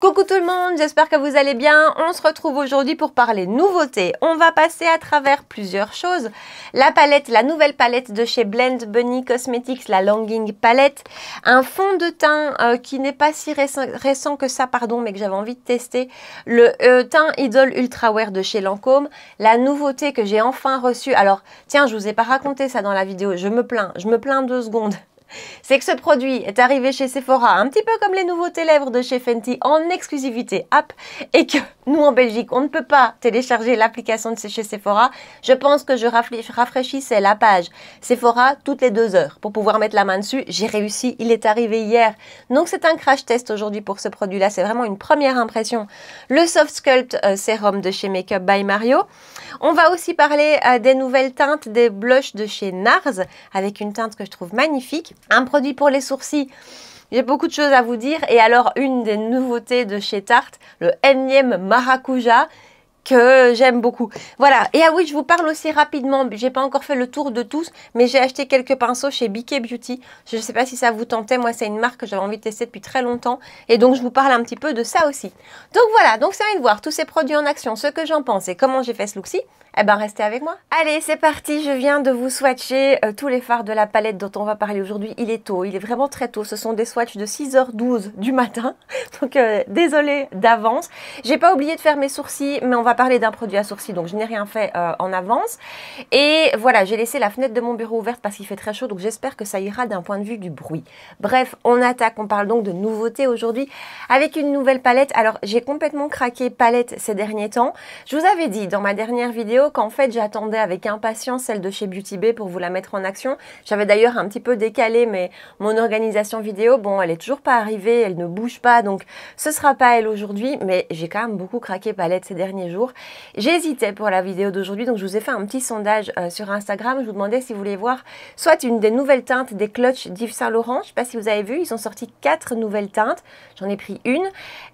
Coucou tout le monde, j'espère que vous allez bien. On se retrouve aujourd'hui pour parler nouveautés. On va passer à travers plusieurs choses. La palette, la nouvelle palette de chez Blend Bunny Cosmetics, la Longing Palette. Un fond de teint euh, qui n'est pas si récent, que ça, pardon, mais que j'avais envie de tester. Le euh, teint Idol Ultra Wear de chez Lancôme. La nouveauté que j'ai enfin reçue. Alors, tiens, je vous ai pas raconté ça dans la vidéo. Je me plains, je me plains deux secondes c'est que ce produit est arrivé chez Sephora, un petit peu comme les nouveaux lèvres de chez Fenty, en exclusivité app, et que nous en Belgique, on ne peut pas télécharger l'application de chez Sephora. Je pense que je rafraîchissais la page Sephora toutes les deux heures pour pouvoir mettre la main dessus. J'ai réussi, il est arrivé hier. Donc c'est un crash test aujourd'hui pour ce produit-là, c'est vraiment une première impression. Le Soft Sculpt euh, Serum de chez Makeup by Mario. On va aussi parler euh, des nouvelles teintes des blushs de chez NARS, avec une teinte que je trouve magnifique. Un produit pour les sourcils. J'ai beaucoup de choses à vous dire. Et alors, une des nouveautés de chez Tarte, le énième maracuja que j'aime beaucoup. Voilà. Et ah oui, je vous parle aussi rapidement. J'ai pas encore fait le tour de tous, mais j'ai acheté quelques pinceaux chez BK Beauty. Je ne sais pas si ça vous tentait. Moi, c'est une marque que j'avais envie de tester depuis très longtemps. Et donc, je vous parle un petit peu de ça aussi. Donc voilà. Donc, ça va de voir tous ces produits en action, ce que j'en pense et comment j'ai fait ce look-ci. Eh ben restez avec moi. Allez, c'est parti, je viens de vous swatcher euh, tous les phares de la palette dont on va parler aujourd'hui. Il est tôt, il est vraiment très tôt. Ce sont des swatchs de 6h12 du matin. Donc euh, désolé d'avance. J'ai pas oublié de faire mes sourcils, mais on va parler d'un produit à sourcils, donc je n'ai rien fait euh, en avance. Et voilà, j'ai laissé la fenêtre de mon bureau ouverte parce qu'il fait très chaud, donc j'espère que ça ira d'un point de vue du bruit. Bref, on attaque, on parle donc de nouveautés aujourd'hui avec une nouvelle palette. Alors j'ai complètement craqué palette ces derniers temps. Je vous avais dit dans ma dernière vidéo qu'en fait j'attendais avec impatience, celle de chez Beauty Bay, pour vous la mettre en action. J'avais d'ailleurs un petit peu décalé, mais mon organisation vidéo, bon, elle est toujours pas arrivée, elle ne bouge pas, donc ce sera pas elle aujourd'hui, mais j'ai quand même beaucoup craqué palette ces derniers jours. J'hésitais pour la vidéo d'aujourd'hui, donc je vous ai fait un petit sondage euh, sur Instagram. Je vous demandais si vous voulez voir soit une des nouvelles teintes des clutches d'Yves Saint Laurent, je sais pas si vous avez vu, ils ont sorti quatre nouvelles teintes, j'en ai pris une,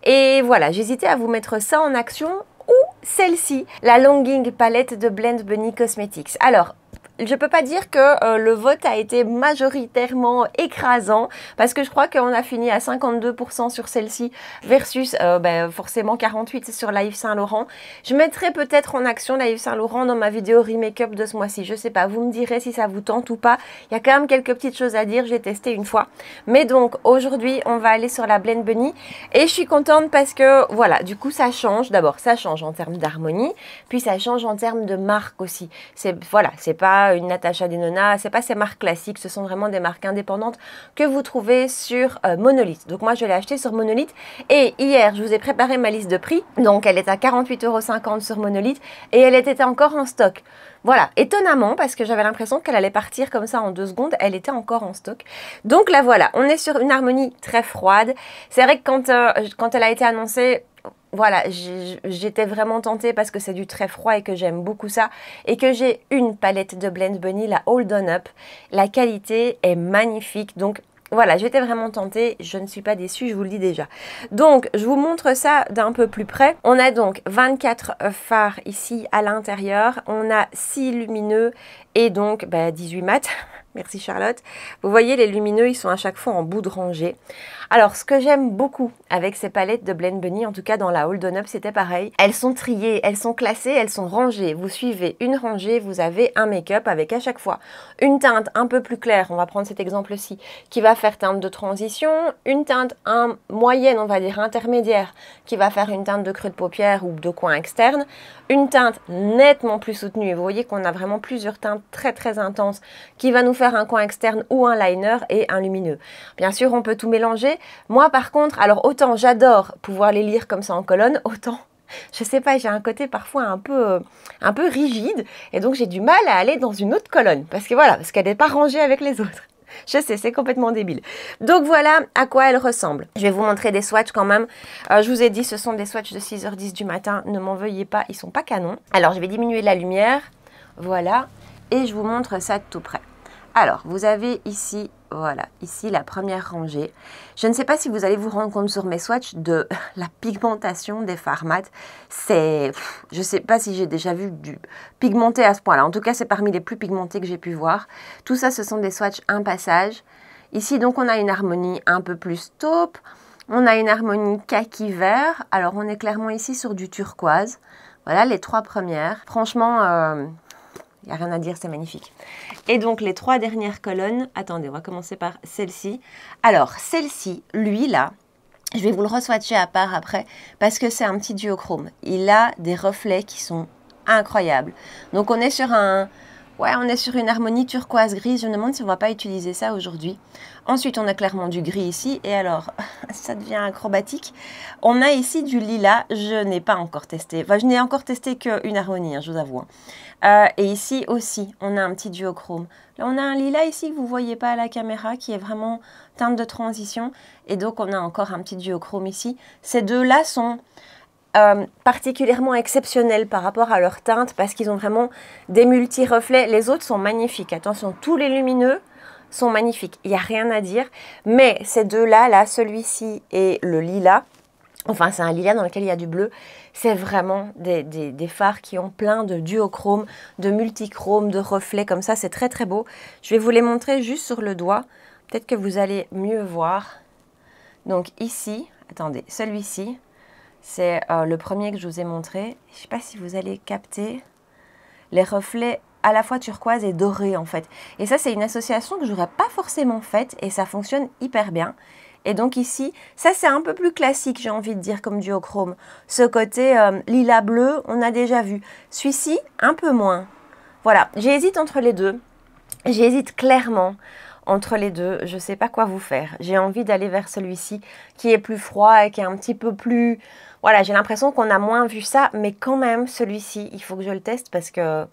et voilà, j'hésitais à vous mettre ça en action ou celle-ci, la Longing palette de Blend Bunny Cosmetics. Alors, je peux pas dire que euh, le vote a été majoritairement écrasant parce que je crois qu'on a fini à 52% sur celle-ci versus euh, ben, forcément 48 sur la Yves Saint Laurent. Je mettrai peut-être en action la Yves Saint Laurent dans ma vidéo remake up de ce mois-ci. Je sais pas, vous me direz si ça vous tente ou pas. Il y a quand même quelques petites choses à dire. J'ai testé une fois, mais donc aujourd'hui on va aller sur la Blend Bunny et je suis contente parce que voilà, du coup ça change. D'abord ça change en termes d'harmonie, puis ça change en termes de marque aussi. C'est voilà, c'est pas une Natacha Denona. C'est pas ces marques classiques, ce sont vraiment des marques indépendantes que vous trouvez sur euh, Monolith. Donc moi je l'ai acheté sur Monolith et hier je vous ai préparé ma liste de prix. Donc elle est à 48,50€ sur Monolith et elle était encore en stock. Voilà, étonnamment, parce que j'avais l'impression qu'elle allait partir comme ça en deux secondes, elle était encore en stock. Donc la voilà, on est sur une harmonie très froide. C'est vrai que quand, euh, quand elle a été annoncée, voilà, j'étais vraiment tentée parce que c'est du très froid et que j'aime beaucoup ça. Et que j'ai une palette de Blend Bunny, la Hold On Up. La qualité est magnifique. Donc voilà, j'étais vraiment tentée, je ne suis pas déçue, je vous le dis déjà. Donc, je vous montre ça d'un peu plus près. On a donc 24 phares ici à l'intérieur, on a 6 lumineux et donc 18 bah, mats. Merci Charlotte. Vous voyez, les lumineux, ils sont à chaque fois en bout de rangée. Alors, ce que j'aime beaucoup avec ces palettes de Blend Bunny, en tout cas dans la Hold On Up, c'était pareil. Elles sont triées, elles sont classées, elles sont rangées. Vous suivez une rangée, vous avez un make-up avec à chaque fois une teinte un peu plus claire, on va prendre cet exemple-ci, qui va faire teinte de transition, une teinte moyenne, on va dire intermédiaire, qui va faire une teinte de creux de paupière ou de coin externe, une teinte nettement plus soutenue. Et vous voyez qu'on a vraiment plusieurs teintes très très intenses qui va nous faire un coin externe ou un liner et un lumineux. Bien sûr, on peut tout mélanger. Moi par contre, alors autant j'adore pouvoir les lire comme ça en colonne, autant je sais pas, j'ai un côté parfois un peu, un peu rigide et donc j'ai du mal à aller dans une autre colonne parce que voilà, parce qu'elle n'est pas rangée avec les autres. Je sais, c'est complètement débile. Donc voilà à quoi elle ressemble. Je vais vous montrer des swatchs quand même. Euh, je vous ai dit, ce sont des swatchs de 6h10 du matin. Ne m'en veuillez pas, ils sont pas canons. Alors je vais diminuer la lumière. Voilà. Et je vous montre ça de tout près. Alors, vous avez ici, voilà, ici la première rangée. Je ne sais pas si vous allez vous rendre compte sur mes swatchs de la pigmentation des Farmats. C'est, je ne sais pas si j'ai déjà vu du pigmenté à ce point-là. En tout cas, c'est parmi les plus pigmentés que j'ai pu voir. Tout ça, ce sont des swatchs un passage. Ici, donc, on a une harmonie un peu plus taupe. On a une harmonie kaki vert. Alors, on est clairement ici sur du turquoise. Voilà les trois premières. Franchement, euh, il n'y a rien à dire, c'est magnifique. Et donc les trois dernières colonnes, attendez, on va commencer par celle-ci. Alors celle-ci, lui là, je vais vous le re-swatcher à part après parce que c'est un petit duochrome. Il a des reflets qui sont incroyables. Donc on est sur un, Ouais, on est sur une harmonie turquoise-grise. Je me demande si on va pas utiliser ça aujourd'hui. Ensuite, on a clairement du gris ici. Et alors, ça devient acrobatique. On a ici du lilas. Je n'ai pas encore testé. Enfin, je n'ai encore testé qu'une harmonie, hein, je vous avoue. Hein. Euh, et ici aussi, on a un petit duochrome. Là, on a un lilas ici que vous voyez pas à la caméra, qui est vraiment teinte de transition. Et donc, on a encore un petit duochrome ici. Ces deux-là sont... Euh, particulièrement exceptionnels par rapport à leur teinte parce qu'ils ont vraiment des multi-reflets. Les autres sont magnifiques. Attention, tous les lumineux sont magnifiques. Il n'y a rien à dire. Mais ces deux-là, là, là celui ci et le lilas, Enfin, c'est un lilas dans lequel il y a du bleu. C'est vraiment des, des, phares qui ont plein de duochrome, de multichrome, de reflets comme ça. C'est très très beau. Je vais vous les montrer juste sur le doigt. Peut-être que vous allez mieux voir. Donc ici, attendez, celui-ci. C'est euh, le premier que je vous ai montré. Je ne sais pas si vous allez capter les reflets à la fois turquoise et doré en fait. Et ça, c'est une association que j'aurais pas forcément faite et ça fonctionne hyper bien. Et donc ici, ça c'est un peu plus classique, j'ai envie de dire, comme duochrome. Ce côté lila euh, lilas bleu, on a déjà vu. Celui-ci, un peu moins. Voilà, j'hésite entre les deux. J'hésite clairement entre les deux. Je ne sais pas quoi vous faire. J'ai envie d'aller vers celui-ci qui est plus froid et qui est un petit peu plus voilà, j'ai l'impression qu'on a moins vu ça, mais quand même, celui-ci, il faut que je le teste parce que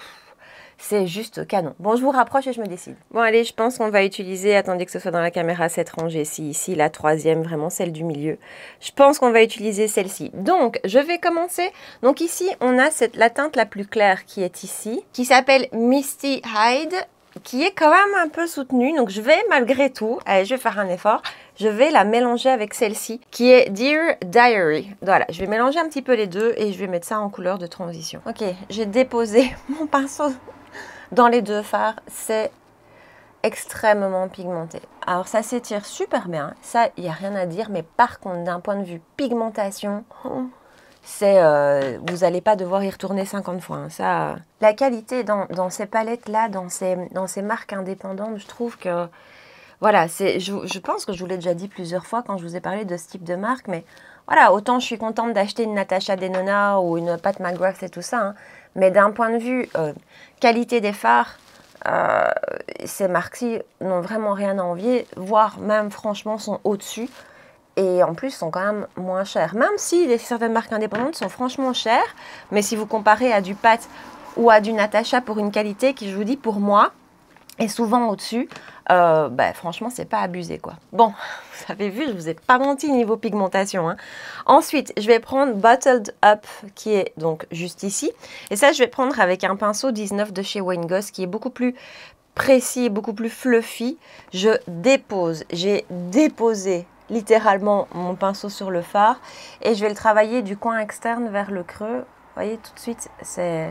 c'est juste canon. Bon, je vous rapproche et je me décide. Bon, allez, je pense qu'on va utiliser, attendez que ce soit dans la caméra, cette rangée ici, ici, la troisième, vraiment celle du milieu. Je pense qu'on va utiliser celle-ci. Donc, je vais commencer. Donc ici, on a cette, la teinte la plus claire qui est ici, qui s'appelle Misty Hide, qui est quand même un peu soutenue. Donc, je vais malgré tout, allez, je vais faire un effort, je vais la mélanger avec celle-ci qui est Dear Diary. Voilà, je vais mélanger un petit peu les deux et je vais mettre ça en couleur de transition. Ok, j'ai déposé mon pinceau dans les deux phares. C'est extrêmement pigmenté. Alors ça s'étire super bien, ça il n'y a rien à dire, mais par contre d'un point de vue pigmentation, c'est euh, vous n'allez pas devoir y retourner 50 fois. Hein. ça, La qualité dans, ces palettes-là, dans ces marques indépendantes, je trouve que voilà, c'est, je, pense que je vous l'ai déjà dit plusieurs fois quand je vous ai parlé de ce type de marque, mais voilà, autant je suis contente d'acheter une Natasha Denona ou une Pat McGrath et tout ça, hein. mais d'un point de vue euh, qualité des phares, euh, ces marques-ci n'ont vraiment rien à envier, voire même franchement sont au-dessus. Et en plus, sont quand même moins chères. Même si les certaines marques indépendantes sont franchement chères, mais si vous comparez à du Pat ou à du Natacha pour une qualité qui, je vous dis, pour moi, et souvent au-dessus, euh, bah, franchement, c'est pas abusé quoi. Bon, vous avez vu, je vous ai pas menti niveau pigmentation. Hein. Ensuite, je vais prendre Bottled Up qui est donc juste ici. Et ça, je vais prendre avec un pinceau 19 de chez Wayne Goss qui est beaucoup plus précis, beaucoup plus fluffy. Je dépose, j'ai déposé littéralement mon pinceau sur le phare et je vais le travailler du coin externe vers le creux. Vous voyez tout de suite, c'est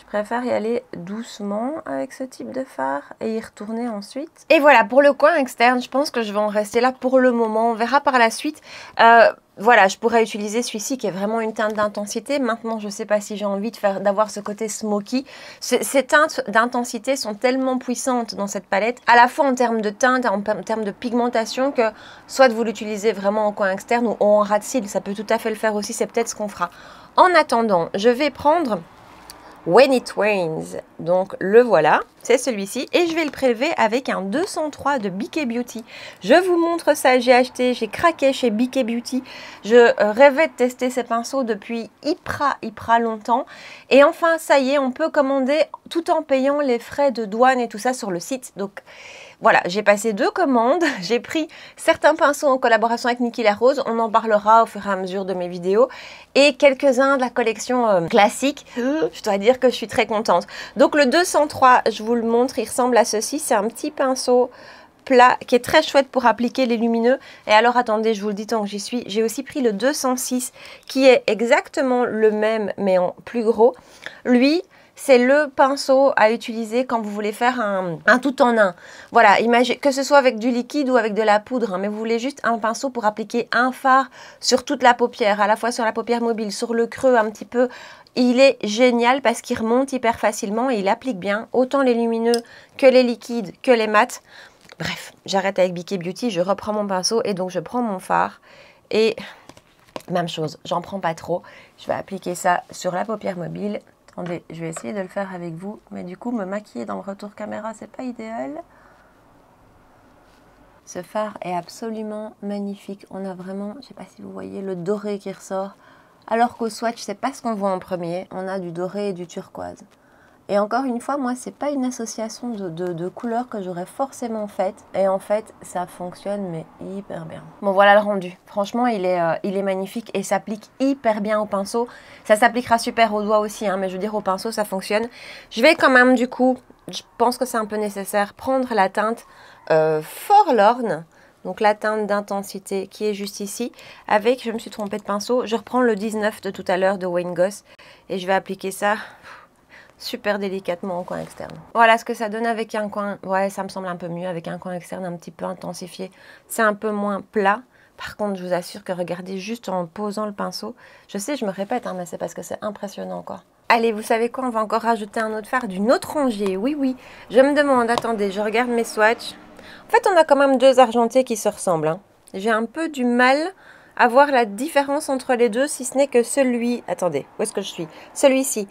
je préfère y aller doucement avec ce type de fard et y retourner ensuite. Et voilà, pour le coin externe, je pense que je vais en rester là pour le moment. On verra par la suite. Euh, voilà, je pourrais utiliser celui-ci qui est vraiment une teinte d'intensité. Maintenant, je ne sais pas si j'ai envie d'avoir ce côté smoky. Ces teintes d'intensité sont tellement puissantes dans cette palette, à la fois en termes de teinte, en termes de pigmentation, que soit vous l'utilisez vraiment en coin externe ou en ras de ça peut tout à fait le faire aussi, c'est peut-être ce qu'on fera. En attendant, je vais prendre When It Rains. Donc le voilà, c'est celui-ci. Et je vais le prélever avec un 203 de BK Beauty. Je vous montre ça, j'ai acheté, j'ai craqué chez BK Beauty. Je euh, rêvais de tester ces pinceaux depuis hyper, hyper longtemps. Et enfin, ça y est, on peut commander tout en payant les frais de douane et tout ça sur le site. Donc voilà, j'ai passé deux commandes, j'ai pris certains pinceaux en collaboration avec Niki Larose, on en parlera au fur et à mesure de mes vidéos, et quelques-uns de la collection euh, classique. Euh. Je dois dire que je suis très contente. Donc le 203, je vous le montre, il ressemble à ceci, c'est un petit pinceau plat qui est très chouette pour appliquer les lumineux. Et alors attendez, je vous le dis tant que j'y suis, j'ai aussi pris le 206 qui est exactement le même mais en plus gros. Lui, c'est le pinceau à utiliser quand vous voulez faire un, tout en un. Voilà, imagine, que ce soit avec du liquide ou avec de la poudre, hein, mais vous voulez juste un pinceau pour appliquer un fard sur toute la paupière, à la fois sur la paupière mobile, sur le creux un petit peu. Il est génial parce qu'il remonte hyper facilement et il applique bien autant les lumineux que les liquides, que les mats. Bref, j'arrête avec Biquet Beauty, je reprends mon pinceau et donc je prends mon fard et même chose, j'en prends pas trop. Je vais appliquer ça sur la paupière mobile je vais essayer de le faire avec vous. Mais du coup, me maquiller dans le retour caméra, c'est pas idéal. Ce phare est absolument magnifique. On a vraiment, je sais pas si vous voyez, le doré qui ressort. Alors qu'au swatch, n'est pas ce qu'on voit en premier. On a du doré et du turquoise. Et encore une fois, moi, ce n'est pas une association de, couleurs que j'aurais forcément faite. Et en fait, ça fonctionne, mais hyper bien. Bon, voilà le rendu. Franchement, il est, euh, il est magnifique et s'applique hyper bien au pinceau. Ça s'appliquera super aux doigts aussi, hein, mais je veux dire, au pinceau, ça fonctionne. Je vais quand même, du coup, je pense que c'est un peu nécessaire, prendre la teinte euh, Forlorn, Donc la teinte d'intensité qui est juste ici. Avec, je me suis trompée de pinceau, je reprends le 19 de tout à l'heure de Wayne Goss. Et je vais appliquer ça super délicatement au coin externe. Voilà ce que ça donne avec un coin. Ouais, ça me semble un peu mieux avec un coin externe un petit peu intensifié. C'est un peu moins plat. Par contre, je vous assure que regardez juste en posant le pinceau. Je sais, je me répète, hein, mais c'est parce que c'est impressionnant quoi. Allez, vous savez quoi On va encore rajouter un autre fard d'une autre rangée. Oui, oui. Je me demande, attendez, je regarde mes swatchs. En fait, on a quand même deux argentiers qui se ressemblent. Hein. J'ai un peu du mal à voir la différence entre les deux, si ce n'est que celui... Attendez, où est-ce que je suis Celui-ci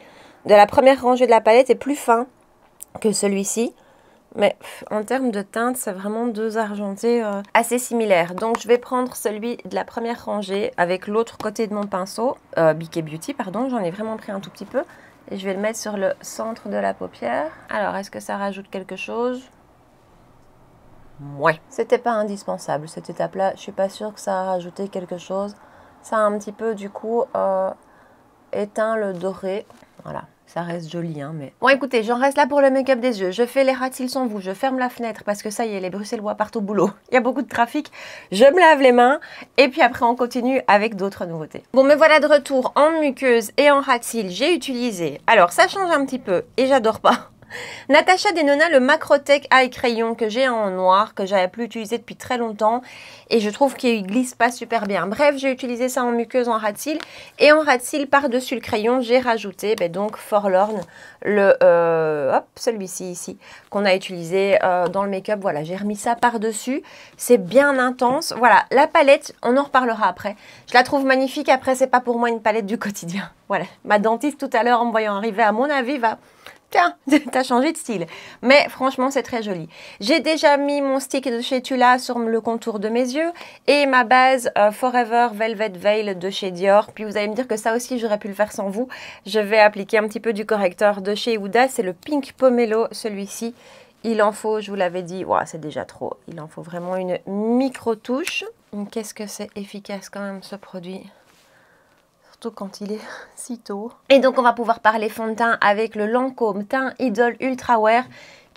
de la première rangée de la palette est plus fin que celui-ci. Mais en termes de teinte, c'est vraiment deux argentés euh, assez similaires. Donc je vais prendre celui de la première rangée avec l'autre côté de mon pinceau, euh, Biquet Beauty, pardon, j'en ai vraiment pris un tout petit peu. Et je vais le mettre sur le centre de la paupière. Alors, est-ce que ça rajoute quelque chose Ouais. C'était pas indispensable cette étape-là. Je suis pas sûre que ça a rajouté quelque chose. Ça a un petit peu, du coup, euh, éteint le doré. Voilà. Ça reste joli, hein, mais... Bon, écoutez, j'en reste là pour le make-up des yeux. Je fais les rats sans vous, je ferme la fenêtre parce que ça y est, les Bruxellois partent au boulot. Il y a beaucoup de trafic. Je me lave les mains et puis après, on continue avec d'autres nouveautés. Bon, me voilà de retour en muqueuse et en ratil. j'ai utilisé. Alors, ça change un petit peu et j'adore pas. Natacha Denona, le Macrotech Eye Crayon que j'ai en noir, que j'avais plus utilisé depuis très longtemps et je trouve qu'il glisse pas super bien. Bref, j'ai utilisé ça en muqueuse, en rat et en rat par-dessus le crayon, j'ai rajouté ben donc Forlorn, le, euh, celui-ci ici, qu'on a utilisé euh, dans le make-up. Voilà, j'ai remis ça par-dessus, c'est bien intense. Voilà, la palette, on en reparlera après. Je la trouve magnifique, après c'est pas pour moi une palette du quotidien. Voilà, ma dentiste tout à l'heure en me voyant arriver à mon avis va tiens, t'as changé de style. Mais franchement, c'est très joli. J'ai déjà mis mon stick de chez Tula sur le contour de mes yeux et ma base euh, Forever Velvet Veil de chez Dior. Puis vous allez me dire que ça aussi, j'aurais pu le faire sans vous. Je vais appliquer un petit peu du correcteur de chez Huda. C'est le Pink Pomelo, celui-ci. Il en faut, je vous l'avais dit, c'est déjà trop. Il en faut vraiment une micro-touche. Qu'est-ce que c'est efficace quand même ce produit surtout quand il est si tôt. Et donc on va pouvoir parler fond de teint avec le Lancôme Teint Idol Ultra Wear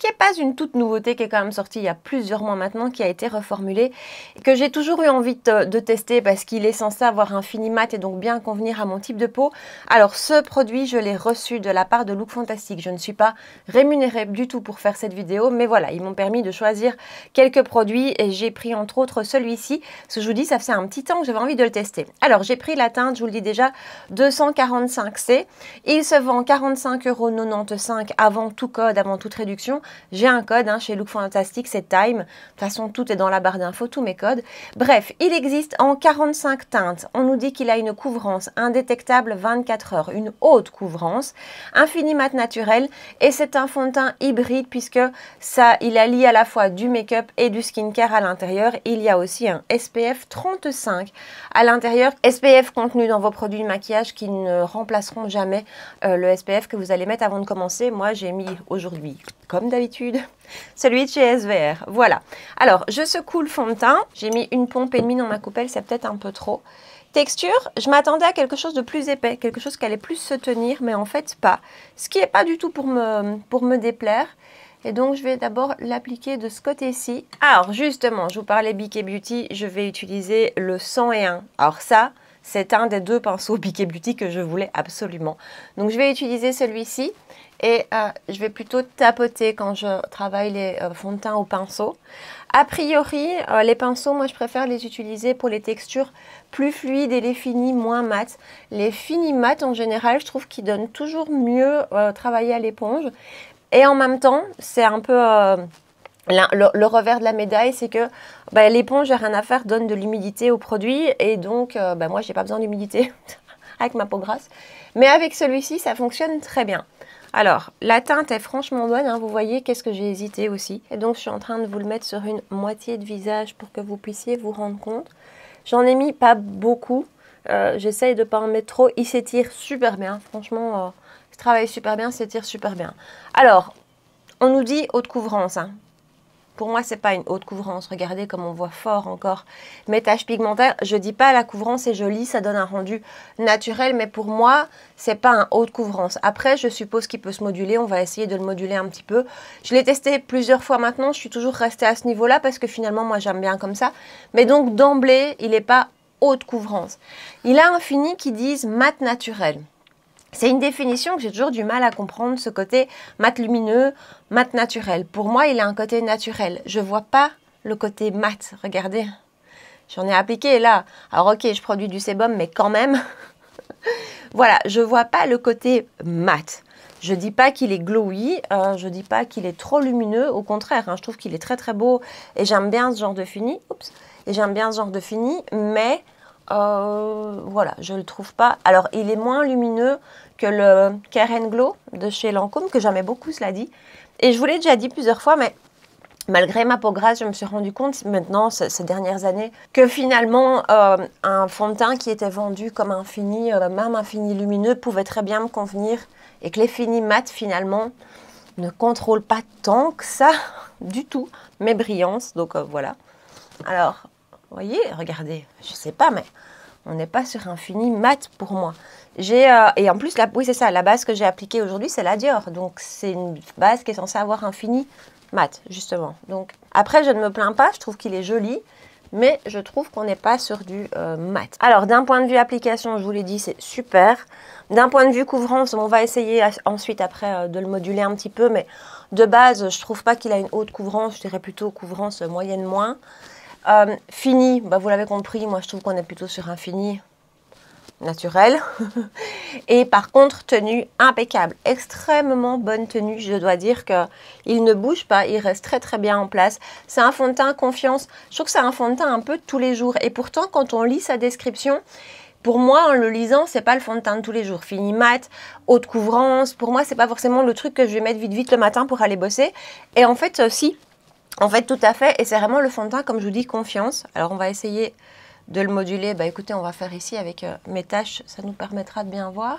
qui n'est pas une toute nouveauté, qui est quand même sortie il y a plusieurs mois maintenant, qui a été reformulée, et que j'ai toujours eu envie de, tester parce qu'il est censé avoir un fini mat et donc bien convenir à mon type de peau. Alors ce produit, je l'ai reçu de la part de Look Fantastic. Je ne suis pas rémunérée du tout pour faire cette vidéo, mais voilà, ils m'ont permis de choisir quelques produits et j'ai pris entre autres celui-ci. Ce que je vous dis, ça fait un petit temps que j'avais envie de le tester. Alors j'ai pris la teinte, je vous le dis déjà, 245C. Il se vend 45,95€ avant tout code, avant toute réduction. J'ai un code hein, chez Look Fantastic, c'est Time. De toute façon, tout est dans la barre d'infos, tous mes codes. Bref, il existe en 45 teintes. On nous dit qu'il a une couvrance indétectable 24 heures, une haute couvrance, infini mat naturel et c'est un fond de teint hybride puisque ça, il allie à la fois du make-up et du skincare à l'intérieur. Il y a aussi un SPF 35 à l'intérieur, SPF contenu dans vos produits de maquillage qui ne remplaceront jamais euh, le SPF que vous allez mettre avant de commencer. Moi, j'ai mis aujourd'hui comme d'habitude, celui de chez SVR. Voilà. Alors, je secoue le fond de teint. J'ai mis une pompe et demie dans ma coupelle, c'est peut-être un peu trop. Texture, je m'attendais à quelque chose de plus épais, quelque chose qui allait plus se tenir, mais en fait pas. Ce qui n'est pas du tout pour me, pour me déplaire. Et donc, je vais d'abord l'appliquer de ce côté-ci. Alors, justement, je vous parlais BK Beauty, je vais utiliser le 101. Alors ça, c'est un des deux pinceaux BK Beauty que je voulais absolument. Donc, je vais utiliser celui-ci et euh, je vais plutôt tapoter quand je travaille les euh, fonds de teint au pinceau. A priori, euh, les pinceaux, moi je préfère les utiliser pour les textures plus fluides et les finis moins mates. Les finis mat, en général, je trouve qu'ils donnent toujours mieux travailler à l'éponge. Et en même temps, c'est un peu... le, revers de la médaille, c'est que bah, l'éponge, n'a rien à faire, donne de l'humidité au produit. Et donc, moi, bah, moi, j'ai pas besoin d'humidité avec ma peau grasse. Mais avec celui-ci, ça fonctionne très bien. Alors, la teinte est franchement bonne, hein. vous voyez qu'est-ce que j'ai hésité aussi. Et donc, je suis en train de vous le mettre sur une moitié de visage pour que vous puissiez vous rendre compte. J'en ai mis pas beaucoup, euh, j'essaye de ne pas en mettre trop. Il s'étire super bien, franchement, euh, travaille super bien, s'étire super bien. Alors, on nous dit haute couvrance, hein. Pour moi, c'est pas une haute couvrance. Regardez comme on voit fort encore mes taches pigmentaires. Je dis pas la couvrance est jolie, ça donne un rendu naturel, mais pour moi, c'est pas un haute couvrance. Après, je suppose qu'il peut se moduler. On va essayer de le moduler un petit peu. Je l'ai testé plusieurs fois maintenant. Je suis toujours restée à ce niveau-là parce que finalement, moi, j'aime bien comme ça. Mais donc, d'emblée, il n'est pas haute couvrance. Il a un fini qui dit « mat naturel. C'est une définition que j'ai toujours du mal à comprendre, ce côté mat lumineux, mat naturel. Pour moi, il a un côté naturel. Je vois pas le côté mat. Regardez, j'en ai appliqué là. Alors ok, je produis du sébum, mais quand même, voilà, je ne vois pas le côté mat. Je dis pas qu'il est glowy, euh, je dis pas qu'il est trop lumineux, au contraire, hein. je trouve qu'il est très très beau et j'aime bien ce genre de fini. Oups, et j'aime bien ce genre de fini, mais euh, voilà, je le trouve pas. Alors, il est moins lumineux que le Karen Glow de chez Lancôme, que j'aimais beaucoup, cela dit. Et je vous l'ai déjà dit plusieurs fois, mais malgré ma peau grasse, je me suis rendu compte maintenant, ces, dernières années, que finalement, euh, un fond de teint qui était vendu comme infini, fini, euh, même infini lumineux, pouvait très bien me convenir. Et que les finis mat, finalement, ne contrôlent pas tant que ça, du tout, mes brillances. Donc voilà. Alors, vous voyez, regardez, je ne sais pas, mais on n'est pas sur un fini mat pour moi. J'ai euh, et en plus, la, oui c'est ça, la base que j'ai appliquée aujourd'hui, c'est la Dior, donc c'est une base qui est censée avoir un fini mat justement. Donc après, je ne me plains pas, je trouve qu'il est joli. Mais je trouve qu'on n'est pas sur du euh, mat. Alors d'un point de vue application, je vous l'ai dit, c'est super. D'un point de vue couvrance, on va essayer ensuite après euh, de le moduler un petit peu. Mais de base, je trouve pas qu'il a une haute couvrance. Je dirais plutôt couvrance moyenne moins. Euh, fini, bah, vous l'avez compris, moi je trouve qu'on est plutôt sur un fini naturel. et par contre, tenue impeccable, extrêmement bonne tenue. Je dois dire qu'il ne bouge pas, il reste très très bien en place. C'est un fond de teint confiance. Je trouve que c'est un fond de teint un peu tous les jours. Et pourtant, quand on lit sa description, pour moi, en le lisant, c'est pas le fond de teint de tous les jours. Fini mat, haute couvrance. Pour moi, c'est pas forcément le truc que je vais mettre vite vite le matin pour aller bosser. Et en fait, euh, si, en fait, tout à fait. Et c'est vraiment le fond de teint, comme je vous dis, confiance. Alors, on va essayer de le moduler. Bah, écoutez, on va faire ici avec euh, mes tâches. Ça nous permettra de bien voir.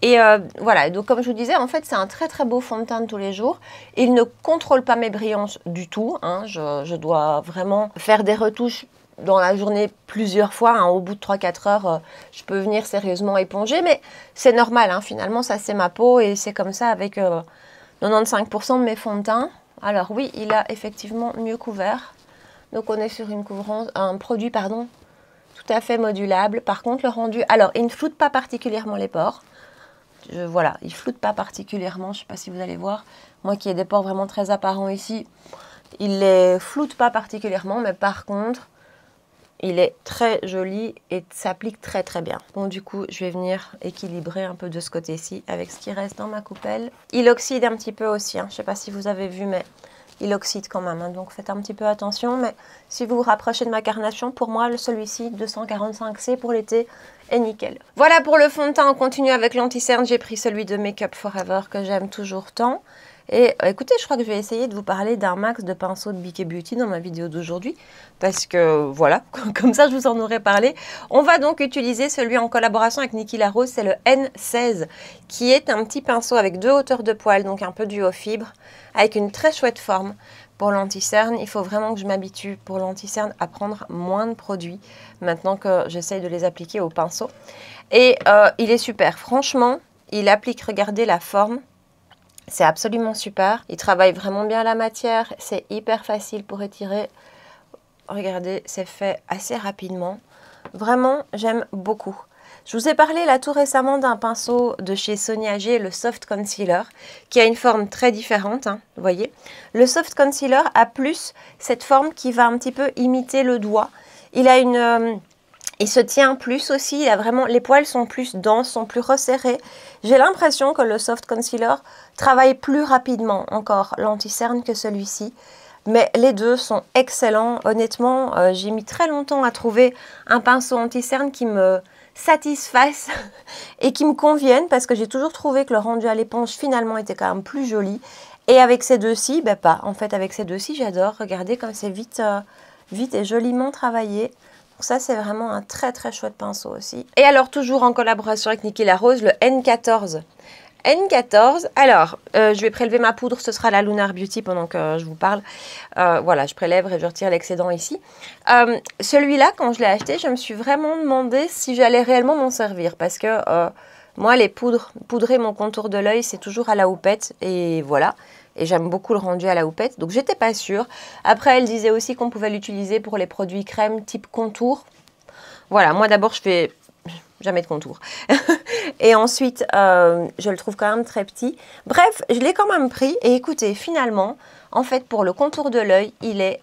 Et euh, voilà, donc comme je vous disais, en fait, c'est un très très beau fond de teint tous les jours. Il ne contrôle pas mes brillances du tout. Hein. Je, dois vraiment faire des retouches dans la journée plusieurs fois. Hein. Au bout de 3-4 heures, euh, je peux venir sérieusement éponger. Mais c'est normal, hein. finalement, ça c'est ma peau et c'est comme ça avec 95% de mes fonds de teint. Alors oui, il a effectivement mieux couvert. Donc on est sur un produit pardon, tout à fait modulable. Par contre, le rendu, alors il ne floute pas particulièrement les pores. voilà, il floute pas particulièrement, je ne sais pas si vous allez voir. Moi qui ai des pores vraiment très apparents ici, il les floute pas particulièrement, mais par contre, il est très joli et s'applique très très bien. Bon du coup, je vais venir équilibrer un peu de ce côté-ci avec ce qui reste dans ma coupelle. Il oxyde un petit peu aussi, hein. je ne sais pas si vous avez vu, mais il oxyde quand même. Hein. Donc faites un petit peu attention, mais si vous vous rapprochez de ma carnation, pour moi, celui-ci, 245C pour l'été, est nickel. Voilà pour le fond de teint, on continue avec l'anti-cerne. J'ai pris celui de Make Up Forever que j'aime toujours tant. Et euh, écoutez, je crois que je vais essayer de vous parler d'un max de pinceaux de BK Beauty dans ma vidéo d'aujourd'hui, parce que voilà, comme ça je vous en aurais parlé. On va donc utiliser celui en collaboration avec Niki Larose, c'est le N16, qui est un petit pinceau avec deux hauteurs de poils, donc un peu du haut fibre, avec une très chouette forme. Pour l'anti-cerne, il faut vraiment que je m'habitue pour l'anti-cerne à prendre moins de produits maintenant que j'essaye de les appliquer au pinceau. Et euh, il est super, franchement, il applique, regardez la forme, c'est absolument super. il travaille vraiment bien la matière. C'est hyper facile pour étirer. Regardez, c'est fait assez rapidement. Vraiment, j'aime beaucoup. Je vous ai parlé là tout récemment d'un pinceau de chez Sonia G, le Soft Concealer, qui a une forme très différente, hein, vous voyez. Le Soft Concealer a plus cette forme qui va un petit peu imiter le doigt. Il a une, euh, il se tient plus aussi, il a vraiment, les poils sont plus denses, sont plus resserrés. J'ai l'impression que le soft concealer travaille plus rapidement encore l'anti-cerne que celui-ci. Mais les deux sont excellents. Honnêtement, euh, j'ai mis très longtemps à trouver un pinceau anti-cerne qui me satisfasse et qui me convienne parce que j'ai toujours trouvé que le rendu à l'éponge finalement était quand même plus joli. Et avec ces deux-ci, ben pas. En fait, avec ces deux-ci, j'adore. Regardez comme c'est vite, euh, vite et joliment travaillé ça, c'est vraiment un très très chouette pinceau aussi. Et alors, toujours en collaboration avec Niki Larose, le N14. N14, alors, euh, je vais prélever ma poudre, ce sera la Lunar Beauty pendant que euh, je vous parle. Euh, voilà, je prélève et je retire l'excédent ici. Celui-là, quand je l'ai acheté, je me suis vraiment demandé si j'allais réellement m'en servir parce que moi, les poudres, poudrer mon contour de l'œil, c'est toujours à la houppette et voilà et j'aime beaucoup le rendu à la houppette, donc j'étais pas sûre. Après, elle disait aussi qu'on pouvait l'utiliser pour les produits crème type contour. Voilà, moi d'abord je fais jamais de contour. et ensuite, euh, je le trouve quand même très petit. Bref, je l'ai quand même pris et écoutez, finalement, en fait, pour le contour de l'œil, il est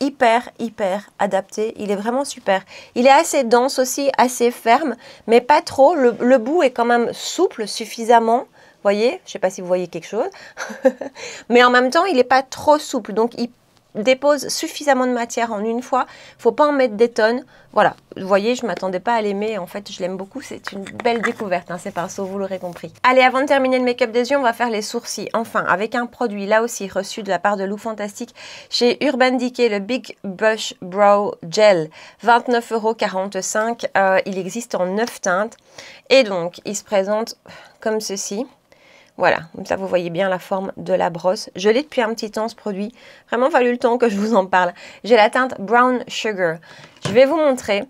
hyper, hyper adapté. Il est vraiment super. Il est assez dense aussi, assez ferme, mais pas trop. le bout est quand même souple suffisamment voyez Je ne sais pas si vous voyez quelque chose. Mais en même temps, il n'est pas trop souple. Donc, il dépose suffisamment de matière en une fois. il ne faut pas en mettre des tonnes. Voilà, vous voyez, je ne m'attendais pas à l'aimer. En fait, je l'aime beaucoup. C'est une belle découverte, hein, ces pinceaux, vous l'aurez compris. Allez, avant de terminer le make-up des yeux, on va faire les sourcils. Enfin, avec un produit, là aussi, reçu de la part de Lou Fantastique, chez Urban Decay, le Big Bush Brow Gel. 29,45€. Euh, il existe en 9 teintes. Et donc, il se présente comme ceci. Voilà, comme ça vous voyez bien la forme de la brosse. Je l'ai depuis un petit temps ce produit, vraiment fallu le temps que je vous en parle. J'ai la teinte Brown Sugar. Je vais vous montrer,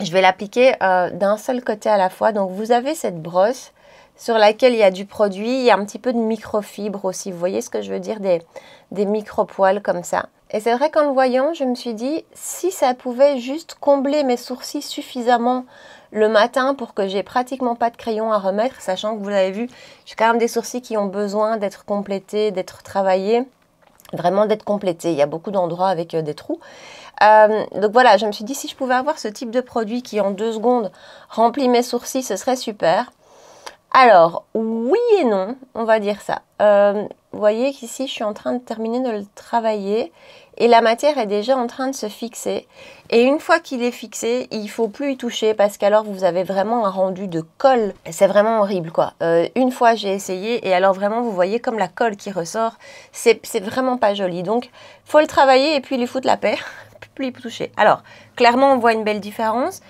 je vais l'appliquer euh, d'un seul côté à la fois. Donc vous avez cette brosse sur laquelle il y a du produit, il y a un petit peu de microfibre aussi. Vous voyez ce que je veux dire, des, des micro-poils comme ça. Et c'est vrai qu'en le voyant, je me suis dit, si ça pouvait juste combler mes sourcils suffisamment le matin pour que j'ai pratiquement pas de crayon à remettre, sachant que vous l'avez vu, j'ai quand même des sourcils qui ont besoin d'être complétés, d'être travaillés vraiment d'être complétés. Il y a beaucoup d'endroits avec euh, des trous. Euh, donc voilà, je me suis dit si je pouvais avoir ce type de produit qui en deux secondes remplit mes sourcils, ce serait super. Alors oui et non, on va dire ça. Euh, vous voyez qu'ici, je suis en train de terminer de le travailler et la matière est déjà en train de se fixer. Et une fois qu'il est fixé, il faut plus y toucher parce qu'alors vous avez vraiment un rendu de colle. C'est vraiment horrible quoi. Euh, une fois j'ai essayé et alors vraiment vous voyez comme la colle qui ressort, c'est vraiment pas joli. Donc faut le travailler et puis lui foutre la paire, plus y toucher. Alors clairement on voit une belle différence.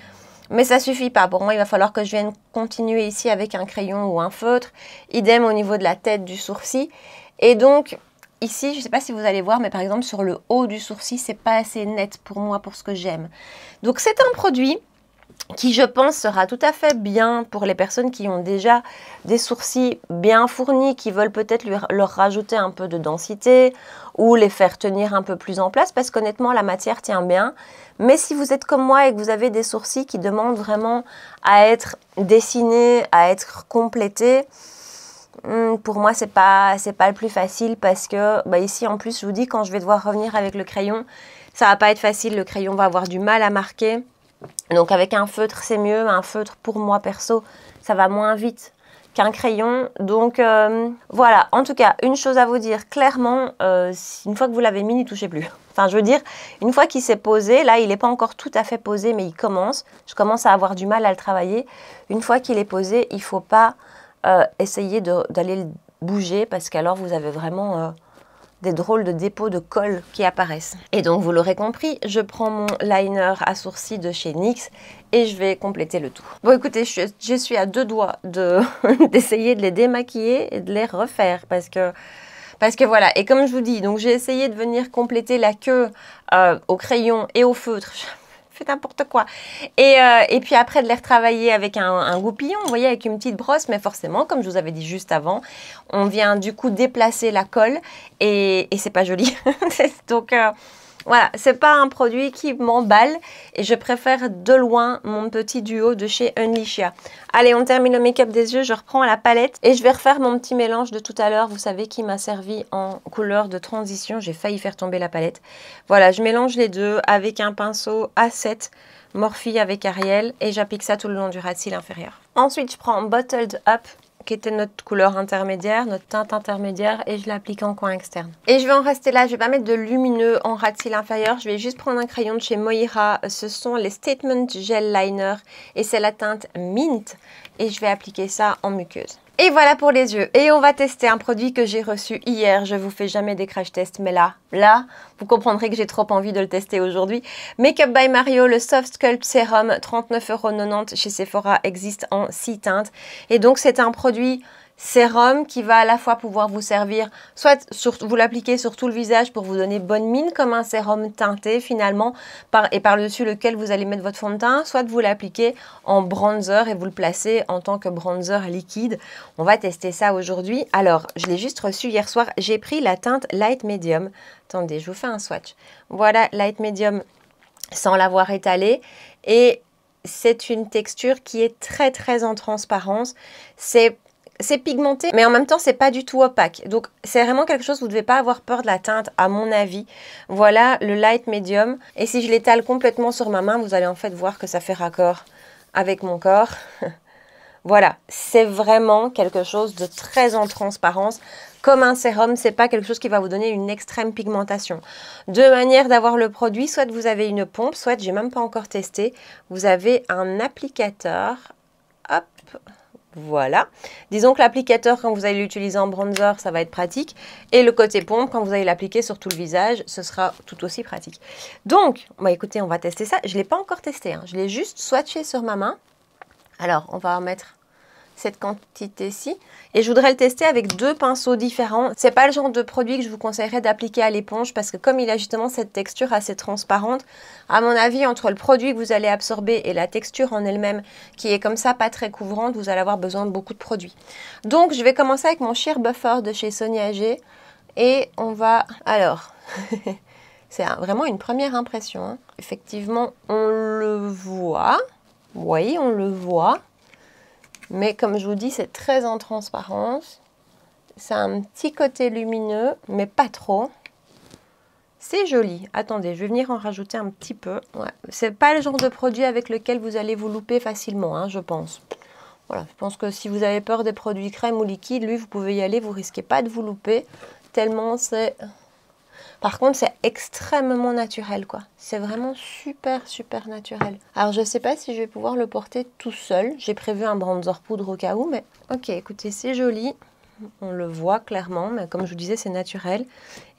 Mais ça suffit pas. Pour moi, il va falloir que je vienne continuer ici avec un crayon ou un feutre. Idem au niveau de la tête du sourcil. Et donc, ici, je ne sais pas si vous allez voir, mais par exemple sur le haut du sourcil, c'est pas assez net pour moi, pour ce que j'aime. Donc c'est un produit qui, je pense, sera tout à fait bien pour les personnes qui ont déjà des sourcils bien fournis, qui veulent peut-être leur rajouter un peu de densité ou les faire tenir un peu plus en place, parce qu'honnêtement, la matière tient bien. Mais si vous êtes comme moi et que vous avez des sourcils qui demandent vraiment à être dessinés, à être complétés, Hmm, pour moi, c'est pas, c'est pas le plus facile parce que bah, ici, en plus, je vous dis, quand je vais devoir revenir avec le crayon, ça va pas être facile. Le crayon va avoir du mal à marquer. Donc, avec un feutre, c'est mieux. Un feutre, pour moi, perso, ça va moins vite qu'un crayon. Donc, euh, voilà. En tout cas, une chose à vous dire clairement, euh, une fois que vous l'avez mis, n'y touchez plus. Enfin, je veux dire, une fois qu'il s'est posé, là, il n'est pas encore tout à fait posé, mais il commence. Je commence à avoir du mal à le travailler. Une fois qu'il est posé, il faut pas euh, essayer essayez d'aller le bouger parce qu'alors vous avez vraiment euh, des drôles de dépôts de colle qui apparaissent. Et donc vous l'aurez compris, je prends mon liner à sourcils de chez NYX et je vais compléter le tout. Bon écoutez, je, suis à deux doigts d'essayer de, les démaquiller et de les refaire parce que parce que voilà, et comme je vous dis, donc j'ai essayé de venir compléter la queue euh, au crayon et au feutre n'importe quoi. Euh, et, puis après de les retravailler avec un, goupillon, vous voyez, avec une petite brosse, mais forcément, comme je vous avais dit juste avant, on vient du coup déplacer la colle et, c'est pas joli. Donc euh, voilà, c'est pas un produit qui m'emballe et je préfère de loin mon petit duo de chez Unleashia. Allez, on termine le make-up des yeux, je reprends la palette et je vais refaire mon petit mélange de tout à l'heure, vous savez, qui m'a servi en couleur de transition. J'ai failli faire tomber la palette. Voilà, je mélange les deux avec un pinceau A7 Morphe avec Ariel et j'applique ça tout le long du ras de inférieur. Ensuite, je prends Bottled Up qui était notre couleur intermédiaire, notre teinte intermédiaire, et je l'applique en coin externe. Et je vais en rester là, je vais pas mettre de lumineux en ras de cils inférieur, je vais juste prendre un crayon de chez Moira, ce sont les Statement Gel Liner, et c'est la teinte Mint, et je vais appliquer ça en muqueuse. Et voilà pour les yeux. Et on va tester un produit que j'ai reçu hier. Je vous fais jamais des crash tests, mais là, là, vous comprendrez que j'ai trop envie de le tester aujourd'hui. Makeup by Mario, le Soft Sculpt Serum, 39,90€ chez Sephora, existe en 6 teintes. Et donc, c'est un produit sérum qui va à la fois pouvoir vous servir, soit vous l'appliquez sur tout le visage pour vous donner bonne mine comme un sérum teinté finalement et par-dessus lequel vous allez mettre votre fond de teint, soit vous l'appliquez en bronzer et vous le placez en tant que bronzer liquide. On va tester ça aujourd'hui. Alors, je l'ai juste reçu hier soir. J'ai pris la teinte Light Medium. Attendez, je vous fais un swatch. Voilà, Light Medium sans l'avoir étalé Et c'est une texture qui est très très en transparence. C'est c'est pigmenté, mais en même temps, c'est pas du tout opaque. Donc, c'est vraiment quelque chose, vous ne devez pas avoir peur de la teinte, à mon avis. Voilà le light medium. Et si je l'étale complètement sur ma main, vous allez en fait voir que ça fait raccord avec mon corps. voilà, c'est vraiment quelque chose de très en transparence. Comme un sérum, c'est pas quelque chose qui va vous donner une extrême pigmentation. Deux manières d'avoir le produit, soit vous avez une pompe, soit j'ai même pas encore testé, vous avez un applicateur. Hop, voilà. Disons que l'applicateur, quand vous allez l'utiliser en bronzer, ça va être pratique. Et le côté pompe, quand vous allez l'appliquer sur tout le visage, ce sera tout aussi pratique. Donc, bah, écoutez, on va tester ça. Je ne l'ai pas encore testé. Hein. Je l'ai juste swatché sur ma main. Alors, on va en mettre cette quantité-ci. Et je voudrais le tester avec deux pinceaux différents. C'est pas le genre de produit que je vous conseillerais d'appliquer à l'éponge parce que comme il a justement cette texture assez transparente, à mon avis, entre le produit que vous allez absorber et la texture en elle-même qui est comme ça pas très couvrante, vous allez avoir besoin de beaucoup de produits. Donc je vais commencer avec mon Sheer Buffer de chez Sonia G. Et on va... Alors... C'est vraiment une première impression. Hein. Effectivement, on le voit. Oui, on le voit. Mais comme je vous dis, c'est très en transparence. C'est un petit côté lumineux, mais pas trop. C'est joli. Attendez, je vais venir en rajouter un petit peu. Ce C'est pas le genre de produit avec lequel vous allez vous louper facilement, hein, je pense. Voilà, je pense que si vous avez peur des produits crème ou liquide, lui, vous pouvez y aller, vous risquez pas de vous louper, tellement c'est par contre, c'est extrêmement naturel, quoi. C'est vraiment super, super naturel. Alors, je ne sais pas si je vais pouvoir le porter tout seul. J'ai prévu un bronzer poudre au cas où, mais... Ok, écoutez, c'est joli. On le voit clairement, mais comme je vous disais, c'est naturel.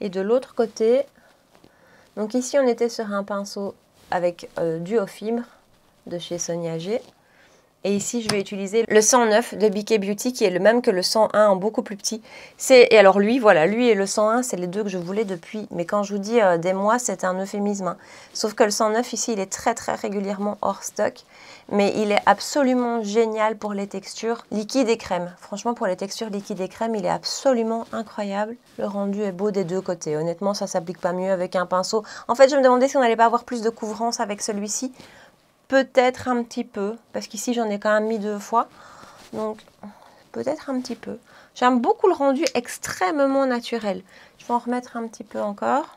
Et de l'autre côté... Donc ici, on était sur un pinceau avec duo euh, du haut fibre de chez Sonia G. Et ici, je vais utiliser le 109 de Biquet Beauty, qui est le même que le 101 en beaucoup plus petit. Et alors lui, voilà, lui et le 101, c'est les deux que je voulais depuis. Mais quand je vous dis euh, des mois, c'est un euphémisme. Hein. Sauf que le 109, ici, il est très très régulièrement hors stock. Mais il est absolument génial pour les textures liquides et crème. Franchement, pour les textures liquides et crème, il est absolument incroyable. Le rendu est beau des deux côtés. Honnêtement, ça s'applique pas mieux avec un pinceau. En fait, je me demandais si on n'allait pas avoir plus de couvrance avec celui-ci peut-être un petit peu, parce qu'ici j'en ai quand même mis deux fois, donc peut-être un petit peu. J'aime beaucoup le rendu extrêmement naturel. Je vais en remettre un petit peu encore.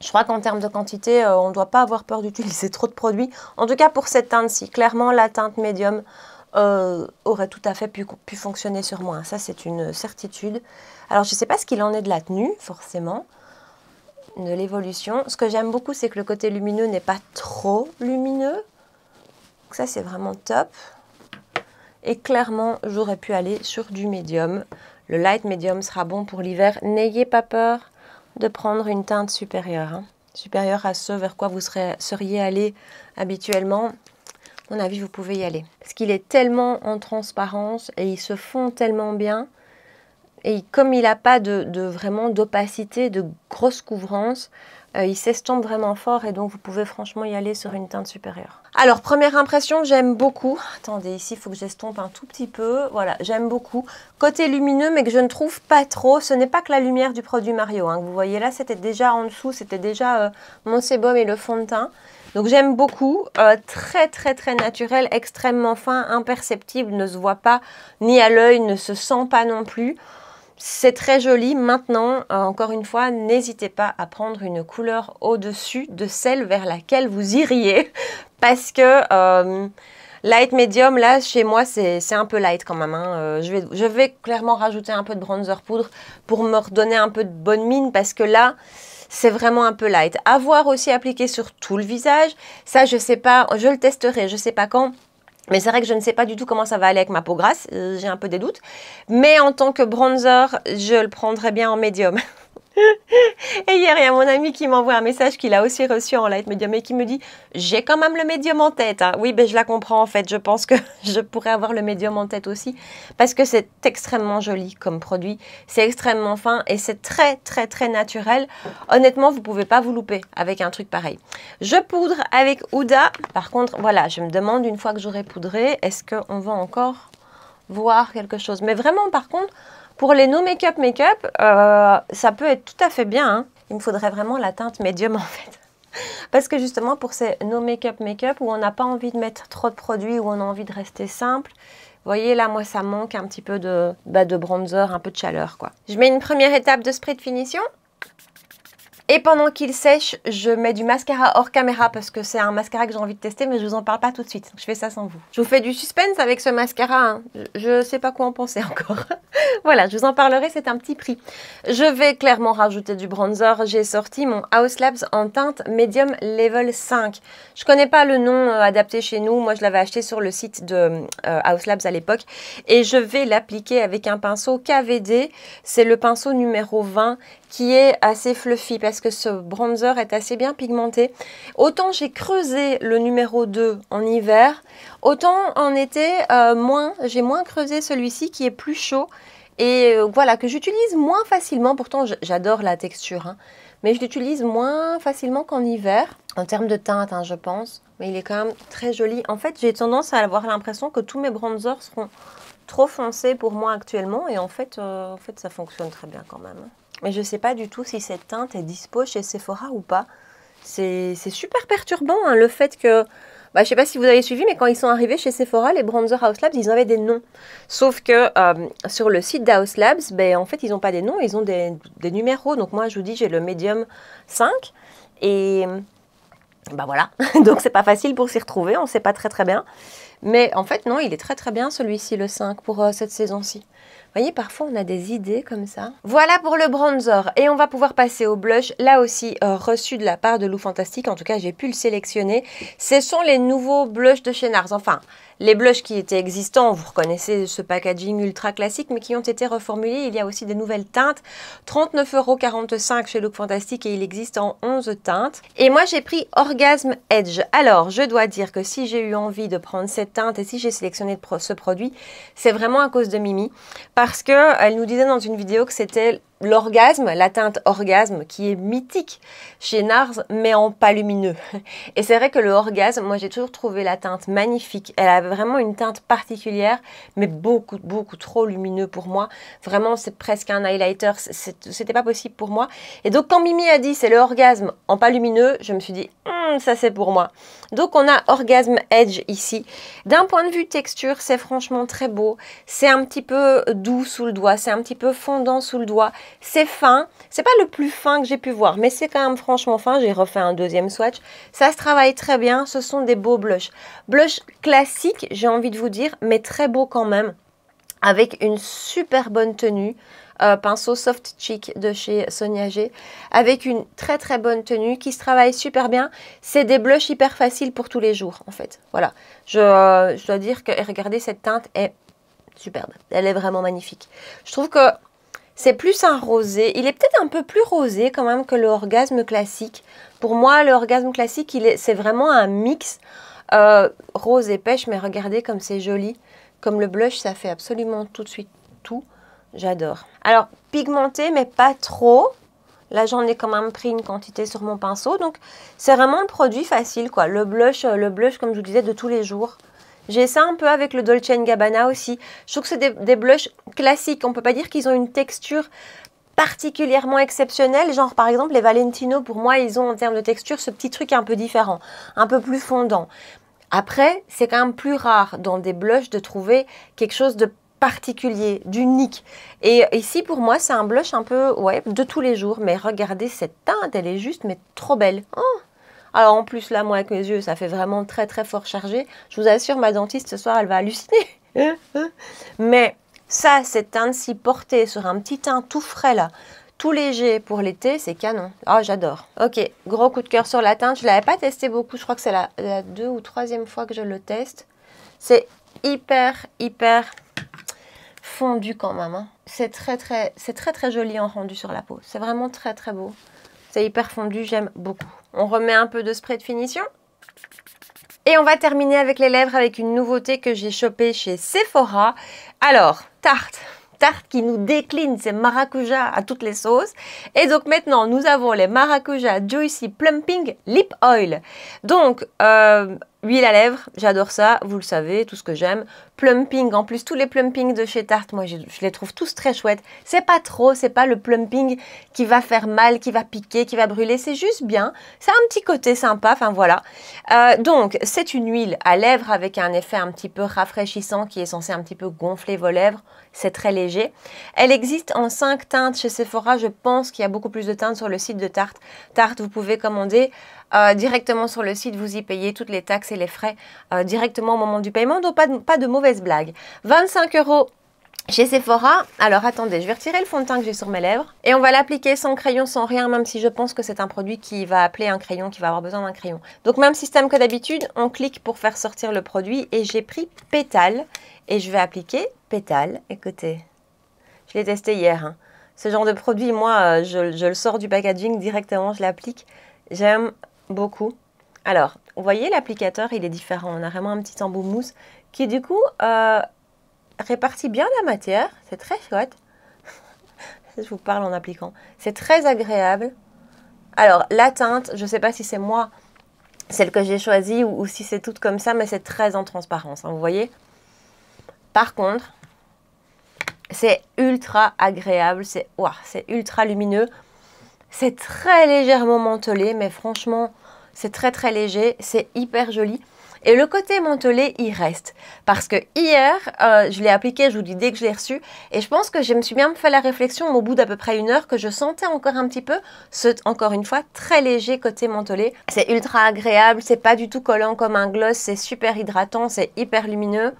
Je crois qu'en termes de quantité, euh, on ne doit pas avoir peur d'utiliser trop de produits. En tout cas, pour cette teinte-ci, clairement, la teinte médium euh, aurait tout à fait pu, pu fonctionner sur moi. Ça, c'est une certitude. Alors, je ne sais pas ce qu'il en est de la tenue, forcément de l'évolution. Ce que j'aime beaucoup, c'est que le côté lumineux n'est pas trop lumineux. ça, c'est vraiment top. Et clairement, j'aurais pu aller sur du médium. Le light medium sera bon pour l'hiver. N'ayez pas peur de prendre une teinte supérieure. Hein. Supérieure à ce vers quoi vous seriez allé habituellement. mon avis, vous pouvez y aller. Parce qu'il est tellement en transparence et il se fond tellement bien et comme il n'a pas de, vraiment d'opacité, de grosse couvrance, euh, il s'estompe vraiment fort et donc vous pouvez franchement y aller sur une teinte supérieure. Alors première impression, j'aime beaucoup. Attendez, ici il faut que j'estompe un tout petit peu. Voilà, j'aime beaucoup. Côté lumineux mais que je ne trouve pas trop, ce n'est pas que la lumière du produit Mario. Hein, vous voyez là, c'était déjà en dessous, c'était déjà euh, mon sébum et le fond de teint. Donc j'aime beaucoup, euh, très très très naturel, extrêmement fin, imperceptible, ne se voit pas ni à l'œil, ne se sent pas non plus. C'est très joli. Maintenant, euh, encore une fois, n'hésitez pas à prendre une couleur au-dessus de celle vers laquelle vous iriez parce que euh, light medium, là, chez moi, c'est un peu light quand même. Hein. Euh, je, vais, clairement rajouter un peu de bronzer poudre pour me redonner un peu de bonne mine parce que là, c'est vraiment un peu light. Avoir aussi appliqué sur tout le visage, ça, je sais pas, je le testerai, je ne sais pas quand. Mais c'est vrai que je ne sais pas du tout comment ça va aller avec ma peau grasse, euh, j'ai un peu des doutes. Mais en tant que bronzer, je le prendrais bien en médium. Et hier, il y a mon ami qui m'envoie un message qu'il a aussi reçu en light médium et qui me dit J'ai quand même le médium en tête. Hein. Oui, ben, je la comprends en fait. Je pense que je pourrais avoir le médium en tête aussi parce que c'est extrêmement joli comme produit. C'est extrêmement fin et c'est très, très, très naturel. Honnêtement, vous pouvez pas vous louper avec un truc pareil. Je poudre avec Ouda. Par contre, voilà, je me demande une fois que j'aurai poudré, est-ce qu'on va encore voir quelque chose Mais vraiment, par contre, pour les no make-up make-up, euh, ça peut être tout à fait bien. Hein. Il me faudrait vraiment la teinte médium en fait. Parce que justement pour ces no make-up make-up où on n'a pas envie de mettre trop de produits, où on a envie de rester simple, vous voyez là moi ça manque un petit peu de, bah, de bronzer, un peu de chaleur quoi. Je mets une première étape de spray de finition. Et pendant qu'il sèche, je mets du mascara hors caméra parce que c'est un mascara que j'ai envie de tester, mais je vous en parle pas tout de suite. Je fais ça sans vous. Je vous fais du suspense avec ce mascara. Hein. Je, ne sais pas quoi en penser encore. voilà, je vous en parlerai, c'est un petit prix. Je vais clairement rajouter du bronzer. J'ai sorti mon House Labs en teinte Medium Level 5. Je connais pas le nom euh, adapté chez nous. Moi, je l'avais acheté sur le site de euh, House Labs à l'époque. Et je vais l'appliquer avec un pinceau KVD. C'est le pinceau numéro 20 qui est assez fluffy parce que ce bronzer est assez bien pigmenté. Autant j'ai creusé le numéro 2 en hiver, autant en été, euh, moins j'ai moins creusé celui-ci qui est plus chaud et euh, voilà, que j'utilise moins facilement. Pourtant, j'adore la texture, hein. mais je l'utilise moins facilement qu'en hiver, en termes de teinte, hein, je pense. Mais il est quand même très joli. En fait, j'ai tendance à avoir l'impression que tous mes bronzers seront trop foncés pour moi actuellement. Et en fait, euh, en fait ça fonctionne très bien quand même. Hein. Mais je ne sais pas du tout si cette teinte est dispo chez Sephora ou pas. C'est super perturbant hein, le fait que... Bah, je ne sais pas si vous avez suivi, mais quand ils sont arrivés chez Sephora, les Bronzer House Labs, ils avaient des noms. Sauf que euh, sur le site d'House Labs, ben, en fait, ils n'ont pas des noms, ils ont des, numéros. Donc moi, je vous dis, j'ai le Medium 5. Et bah ben, voilà, donc c'est pas facile pour s'y retrouver, on ne sait pas très très bien. Mais en fait, non, il est très très bien celui-ci, le 5, pour euh, cette saison-ci. Vous voyez, parfois on a des idées comme ça. Voilà pour le bronzer. Et on va pouvoir passer au blush, là aussi euh, reçu de la part de Look Fantastique. En tout cas, j'ai pu le sélectionner. Ce sont les nouveaux blushs de chez Nars. Enfin, les blushs qui étaient existants, vous reconnaissez ce packaging ultra classique, mais qui ont été reformulés. Il y a aussi des nouvelles teintes. 39,45€ chez Look Fantastique et il existe en 11 teintes. Et moi, j'ai pris Orgasm Edge. Alors, je dois dire que si j'ai eu envie de prendre cette et si j'ai sélectionné ce produit, c'est vraiment à cause de Mimi parce que elle nous disait dans une vidéo que c'était l'orgasme, la teinte orgasme qui est mythique chez Nars, mais en pas lumineux. Et c'est vrai que le orgasme, moi j'ai toujours trouvé la teinte magnifique. Elle a vraiment une teinte particulière, mais beaucoup, beaucoup trop lumineux pour moi. Vraiment, c'est presque un highlighter, c'était pas possible pour moi. Et donc quand Mimi a dit c'est le orgasme en pas lumineux, je me suis dit hum, ça c'est pour moi. Donc on a orgasme edge ici. D'un point de vue texture, c'est franchement très beau. C'est un petit peu doux sous le doigt, c'est un petit peu fondant sous le doigt. C'est fin. C'est pas le plus fin que j'ai pu voir, mais c'est quand même franchement fin. J'ai refait un deuxième swatch. Ça se travaille très bien. Ce sont des beaux blushs. Blush classiques j'ai envie de vous dire, mais très beaux quand même. Avec une super bonne tenue. Euh, pinceau soft cheek de chez Sonia G avec une très très bonne tenue qui se travaille super bien. C'est des blushs hyper faciles pour tous les jours en fait. Voilà, je, je dois dire que regardez cette teinte est superbe. Elle est vraiment magnifique. Je trouve que c'est plus un rosé. Il est peut-être un peu plus rosé quand même que l'orgasme classique. Pour moi, l'orgasme classique, c'est vraiment un mix euh, rose et pêche. Mais regardez comme c'est joli. Comme le blush, ça fait absolument tout de suite tout. J'adore. Alors, pigmenté, mais pas trop. Là, j'en ai quand même pris une quantité sur mon pinceau. Donc, c'est vraiment un produit facile, quoi. Le blush, euh, le blush, comme je vous disais, de tous les jours. J'ai ça un peu avec le Dolce Gabbana aussi. Je trouve que c'est des, blushs classiques. On ne peut pas dire qu'ils ont une texture particulièrement exceptionnelle. Genre par exemple les Valentino, pour moi, ils ont en termes de texture ce petit truc un peu différent, un peu plus fondant. Après, c'est quand même plus rare dans des blushs de trouver quelque chose de particulier, d'unique. Et ici, pour moi, c'est un blush un peu ouais, de tous les jours. Mais regardez cette teinte, elle est juste mais trop belle. Oh alors en plus, là, moi, avec mes yeux, ça fait vraiment très très fort chargé. Je vous assure, ma dentiste, ce soir, elle va halluciner. Mais ça, cette teinte si portée sur un petit teint tout frais, là, tout léger pour l'été, c'est canon. Ah, j'adore. Ok, gros coup de cœur sur la teinte. Je ne l'avais pas testé beaucoup. Je crois que c'est la, deuxième deux ou troisième fois que je le teste. C'est hyper, hyper fondu quand même. Hein. C'est très très, c'est très très joli en rendu sur la peau. C'est vraiment très très beau. C'est hyper fondu, j'aime beaucoup. On remet un peu de spray de finition. Et on va terminer avec les lèvres avec une nouveauté que j'ai chopée chez Sephora. Alors, tarte tarte qui nous décline ces maracujas à toutes les sauces. Et donc maintenant, nous avons les maracujas Juicy Plumping Lip Oil. Donc, euh, Huile à lèvres, j'adore ça, vous le savez, tout ce que j'aime. Plumping, en plus, tous les plumpings de chez Tarte, moi je, les trouve tous très chouettes. C'est pas trop, c'est pas le plumping qui va faire mal, qui va piquer, qui va brûler, c'est juste bien. c'est un petit côté sympa, enfin voilà. Euh, donc, c'est une huile à lèvres avec un effet un petit peu rafraîchissant qui est censé un petit peu gonfler vos lèvres. C'est très léger. Elle existe en 5 teintes chez Sephora, je pense qu'il y a beaucoup plus de teintes sur le site de Tarte. Tarte, vous pouvez commander euh, directement sur le site, vous y payez toutes les taxes et les frais euh, directement au moment du paiement, donc pas de, pas de mauvaise blague. 25 euros chez Sephora, alors attendez, je vais retirer le fond de teint que j'ai sur mes lèvres et on va l'appliquer sans crayon, sans rien, même si je pense que c'est un produit qui va appeler un crayon, qui va avoir besoin d'un crayon. Donc même système que d'habitude, on clique pour faire sortir le produit et j'ai pris Pétale et je vais appliquer Pétale. Écoutez, je l'ai testé hier. Hein. Ce genre de produit, moi, euh, je, je le sors du packaging directement, je l'applique. J'aime Beaucoup. Alors, vous voyez, l'applicateur, il est différent. On a vraiment un petit embout mousse qui, du coup, euh, répartit bien la matière. C'est très chouette. je vous parle en appliquant. C'est très agréable. Alors, la teinte, je ne sais pas si c'est moi, celle que j'ai choisie, ou, si c'est toute comme ça, mais c'est très en transparence, hein, vous voyez. Par contre, c'est ultra agréable, c'est c'est ultra lumineux. C'est très légèrement mantelé, mais franchement, c'est très très léger, c'est hyper joli. Et le côté mantelé, il reste. Parce que hier, euh, je l'ai appliqué, je vous dis dès que je l'ai reçu, et je pense que je me suis bien fait la réflexion au bout d'à peu près une heure que je sentais encore un petit peu ce, encore une fois, très léger côté mantelé. C'est ultra agréable, c'est pas du tout collant comme un gloss, c'est super hydratant, c'est hyper lumineux.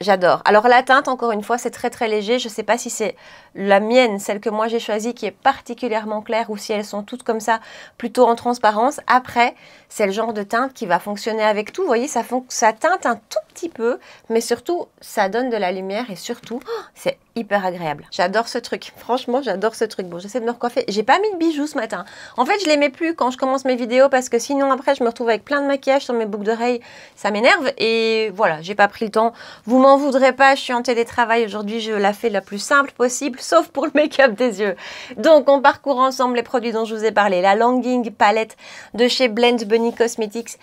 J'adore. Alors la teinte, encore une fois, c'est très très léger. Je ne sais pas si c'est la mienne, celle que moi j'ai choisie qui est particulièrement claire ou si elles sont toutes comme ça, plutôt en transparence. Après, c'est le genre de teinte qui va fonctionner avec tout. Vous voyez, ça, ça teinte un tout petit peu, mais surtout, ça donne de la lumière et surtout, oh, c'est hyper agréable. J'adore ce truc. Franchement, j'adore ce truc. Bon, j'essaie de me recoiffer. J'ai pas mis de bijoux ce matin. En fait, je les mets plus quand je commence mes vidéos parce que sinon après, je me retrouve avec plein de maquillage sur mes boucles d'oreilles. Ça m'énerve et voilà, j'ai pas pris le temps. Vous m'en voudrez pas, je suis en télétravail aujourd'hui, je la fais la plus simple possible sauf pour le make-up des yeux. Donc, on parcourt ensemble les produits dont je vous ai parlé. La Longing palette de chez Blend Bunny Cosmetics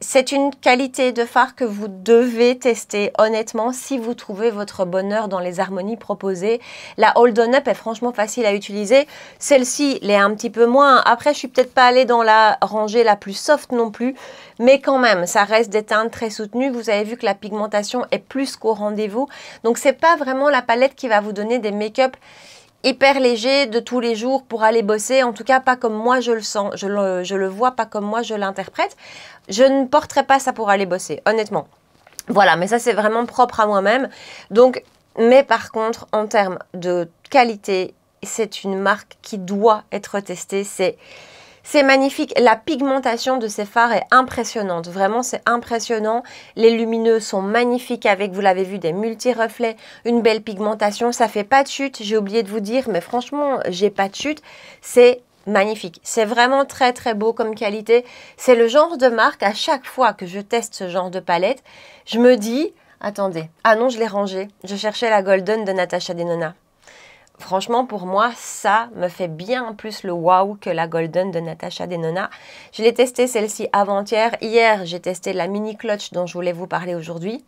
c'est une qualité de phare que vous devez tester honnêtement si vous trouvez votre bonheur dans les harmonies proposées. La Hold On Up est franchement facile à utiliser. Celle-ci l'est un petit peu moins. Après, je suis peut-être pas allée dans la rangée la plus soft non plus, mais quand même, ça reste des teintes très soutenues. Vous avez vu que la pigmentation est plus qu'au rendez-vous. Donc, c'est pas vraiment la palette qui va vous donner des make-up hyper léger de tous les jours pour aller bosser, en tout cas pas comme moi je le sens, je le, je le vois, pas comme moi je l'interprète. Je ne porterai pas ça pour aller bosser, honnêtement. Voilà, mais ça c'est vraiment propre à moi-même. Donc, mais par contre, en termes de qualité, c'est une marque qui doit être testée. C'est c'est magnifique. La pigmentation de ces phares est impressionnante. Vraiment, c'est impressionnant. Les lumineux sont magnifiques avec, vous l'avez vu, des multi-reflets, une belle pigmentation. Ça fait pas de chute. J'ai oublié de vous dire, mais franchement, j'ai pas de chute. C'est magnifique. C'est vraiment très très beau comme qualité. C'est le genre de marque, à chaque fois que je teste ce genre de palette, je me dis, attendez, ah non, je l'ai rangée. Je cherchais la Golden de Natasha Denona franchement, pour moi, ça me fait bien plus le wow que la Golden de Natasha Denona. Je l'ai testée celle-ci avant-hier. Hier, j'ai testé la mini clutch dont je voulais vous parler aujourd'hui.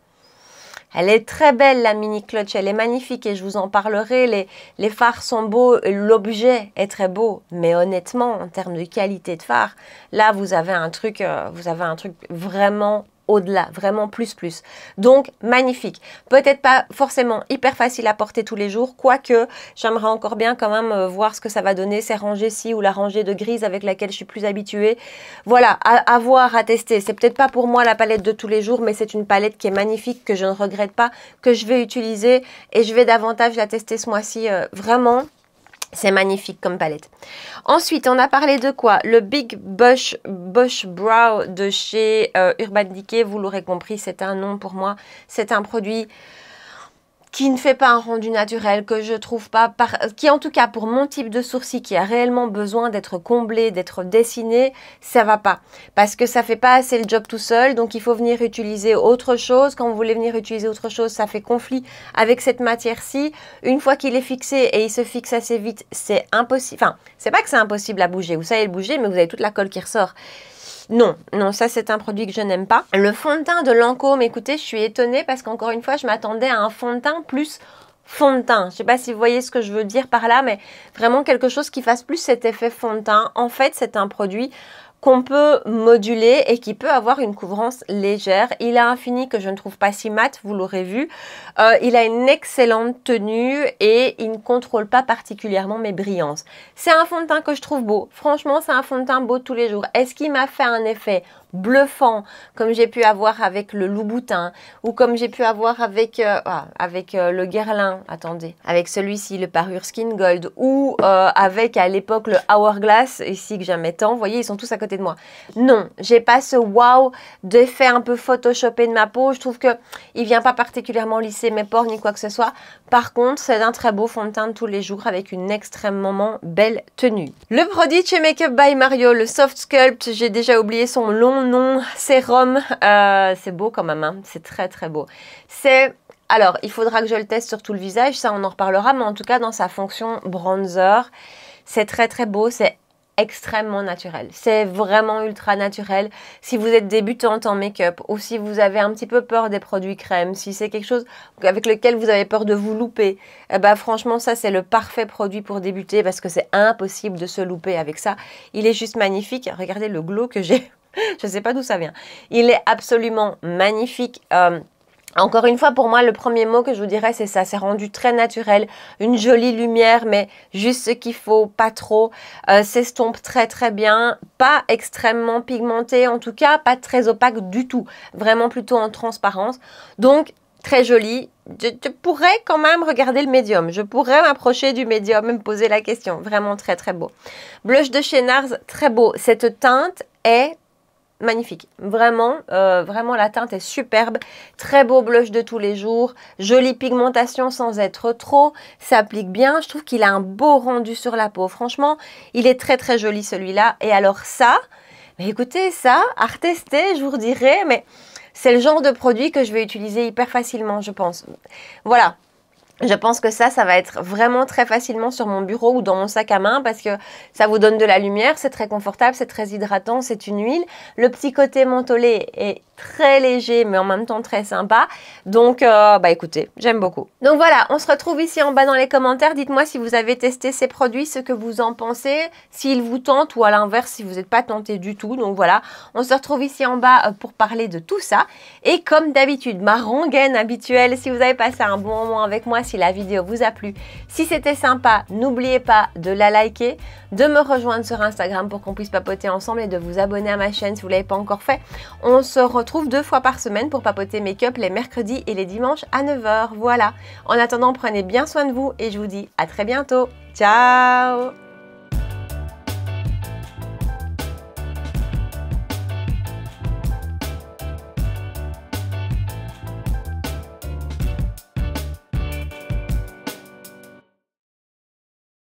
Elle est très belle la mini clutch, elle est magnifique et je vous en parlerai. Les, les phares sont beaux, l'objet est très beau, mais honnêtement, en termes de qualité de phare, là vous avez un truc, euh, vous avez un truc vraiment au-delà, vraiment plus plus. Donc magnifique. Peut-être pas forcément hyper facile à porter tous les jours, quoique j'aimerais encore bien quand même euh, voir ce que ça va donner, ces rangées-ci ou la rangée de grise avec laquelle je suis plus habituée. Voilà, à, voir, à tester. C'est peut-être pas pour moi la palette de tous les jours, mais c'est une palette qui est magnifique, que je ne regrette pas, que je vais utiliser et je vais davantage la tester ce mois-ci euh, vraiment. C'est magnifique comme palette. Ensuite, on a parlé de quoi Le Big Bush, Bush Brow de chez euh, Urban Decay, vous l'aurez compris, c'est un nom pour moi. C'est un produit qui ne fait pas un rendu naturel, que je trouve pas, par... qui en tout cas pour mon type de sourcil qui a réellement besoin d'être comblé, d'être dessiné, ça va pas. Parce que ça fait pas assez le job tout seul, donc il faut venir utiliser autre chose. Quand vous voulez venir utiliser autre chose, ça fait conflit avec cette matière-ci. Une fois qu'il est fixé et il se fixe assez vite, c'est impossible. Enfin, c'est pas que c'est impossible à bouger. Vous savez le bouger, mais vous avez toute la colle qui ressort. Non, non, ça c'est un produit que je n'aime pas. Le fond de teint de Lancôme, écoutez, je suis étonnée parce qu'encore une fois, je m'attendais à un fond de teint plus fond de teint. Je ne sais pas si vous voyez ce que je veux dire par là, mais vraiment quelque chose qui fasse plus cet effet fond de teint. En fait, c'est un produit qu'on peut moduler et qui peut avoir une couvrance légère. Il a un fini que je ne trouve pas si mat, vous l'aurez vu. Euh, il a une excellente tenue et il ne contrôle pas particulièrement mes brillances. C'est un fond de teint que je trouve beau. Franchement, c'est un fond de teint beau tous les jours. Est-ce qu'il m'a fait un effet bluffant comme j'ai pu avoir avec le Louboutin ou comme j'ai pu avoir avec, euh, ah, avec euh, le Guerlain, attendez, avec celui-ci, le Parure Skin Gold ou euh, avec à l'époque le Hourglass, ici que j'aimais tant, vous voyez, ils sont tous à côté de moi. Non, j'ai pas ce wow d'effet un peu photoshopé de ma peau, je trouve que il vient pas particulièrement lisser mes pores ni quoi que ce soit. Par contre, c'est un très beau fond de teint tous les jours avec une extrêmement belle tenue. Le produit chez Makeup by Mario, le Soft Sculpt, j'ai déjà oublié son long non sérum. Euh, c'est beau quand même, hein. c'est très très beau. C'est alors, il faudra que je le teste sur tout le visage, ça on en reparlera, mais en tout cas dans sa fonction bronzer, c'est très très beau, c'est extrêmement naturel. C'est vraiment ultra naturel. Si vous êtes débutante en make-up ou si vous avez un petit peu peur des produits crème, si c'est quelque chose avec lequel vous avez peur de vous louper, eh ben franchement ça c'est le parfait produit pour débuter parce que c'est impossible de se louper avec ça. Il est juste magnifique. Regardez le glow que j'ai je ne sais pas d'où ça vient. Il est absolument magnifique. Euh, encore une fois, pour moi, le premier mot que je vous dirais, c'est ça. C'est rendu très naturel. Une jolie lumière, mais juste ce qu'il faut, pas trop. Euh, s'estompe très très bien. Pas extrêmement pigmenté, en tout cas, pas très opaque du tout. Vraiment plutôt en transparence. Donc, très joli. Je, pourrais quand même regarder le médium. Je pourrais m'approcher du médium et me poser la question. Vraiment très très beau. Blush de chez Nars, très beau. Cette teinte est magnifique. Vraiment, euh, vraiment la teinte est superbe. Très beau blush de tous les jours. Jolie pigmentation sans être trop. S'applique bien. Je trouve qu'il a un beau rendu sur la peau. Franchement, il est très très joli celui-là. Et alors ça, écoutez ça, à retester, je vous dirai, mais c'est le genre de produit que je vais utiliser hyper facilement, je pense. Voilà, je pense que ça, ça va être vraiment très facilement sur mon bureau ou dans mon sac à main parce que ça vous donne de la lumière, c'est très confortable, c'est très hydratant, c'est une huile. Le petit côté mentholé est très léger mais en même temps très sympa. Donc euh, bah écoutez, j'aime beaucoup. Donc voilà, on se retrouve ici en bas dans les commentaires. Dites-moi si vous avez testé ces produits, ce que vous en pensez, s'ils vous tentent ou à l'inverse si vous n'êtes pas tenté du tout. Donc voilà, on se retrouve ici en bas euh, pour parler de tout ça. Et comme d'habitude, ma rengaine habituelle, si vous avez passé un bon moment avec moi, si la vidéo vous a plu, si c'était sympa, n'oubliez pas de la liker, de me rejoindre sur Instagram pour qu'on puisse papoter ensemble et de vous abonner à ma chaîne si vous ne l'avez pas encore fait. On se retrouve retrouve deux fois par semaine pour papoter make-up les mercredis et les dimanches à 9h. Voilà. En attendant, prenez bien soin de vous et je vous dis à très bientôt. Ciao